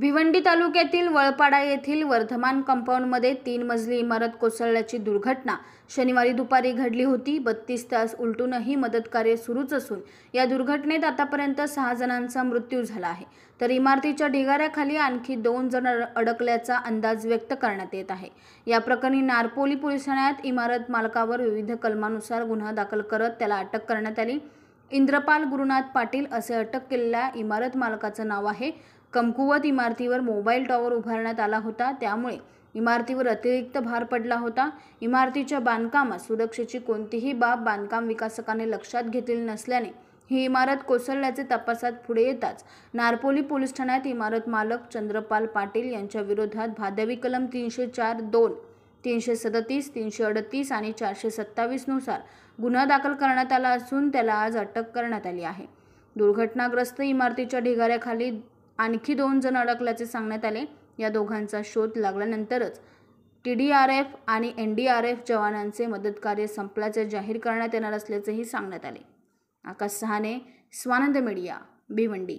भिवंडी तालुक्यातील वळपाडा येथील वर्धमान कंपाऊंडमध्ये तीन मजली इमारत कोसळल्याची दुर्घटना शनिवारी दुपारी घडली होती बत्तीस तास उलटूनही मदतकार्य सुरूच असून या दुर्घटनेत आतापर्यंत सहा जणांचा मृत्यू झाला आहे तर इमारतीच्या ढिगाऱ्याखाली आणखी दोन जण अडकल्याचा अंदाज व्यक्त करण्यात येत आहे या प्रकरणी नारपोली पोलिस ठाण्यात इमारत मालकावर विविध कलमानुसार गुन्हा दाखल करत त्याला अटक करण्यात आली इंद्रपाल गुरुनाथ पाटील असे अटक केलेल्या इमारत मालकाचं नाव आहे कमकुवत इमारतीवर मोबाईल टॉवर उभारण्यात आला होता त्यामुळे इमारतीवर अतिरिक्त भार पडला होता इमारतीच्या बांधकामात सुरक्षेची कोणतीही बाब बांधकाम विकासकाने लक्षात घेतलेली नसल्याने ही इमारत कोसळल्याचे तपासात पुढे येताच नारपोली पोलीस ठाण्यात इमारत मालक चंद्रपाल पाटील यांच्या विरोधात भादवी कलम तीनशे चार दोन तीनशे सदतीस तीनशे अडतीस आणि चारशे सत्तावीसनुसार गुन्हा दाखल करण्यात आला असून त्याला आज अटक करण्यात आली आहे दुर्घटनाग्रस्त इमारतीच्या ढिगाऱ्याखाली आणखी दोन जण अडकल्याचे सांगण्यात आले या दोघांचा शोध लागल्यानंतरच टी डी आर एफ आणि एन डी आर एफ जवानांचे मदतकार्य संपल्याचे जाहीर करण्यात येणार असल्याचेही सांगण्यात आले आकाश सहाने स्वानंद मीडिया भिवंडी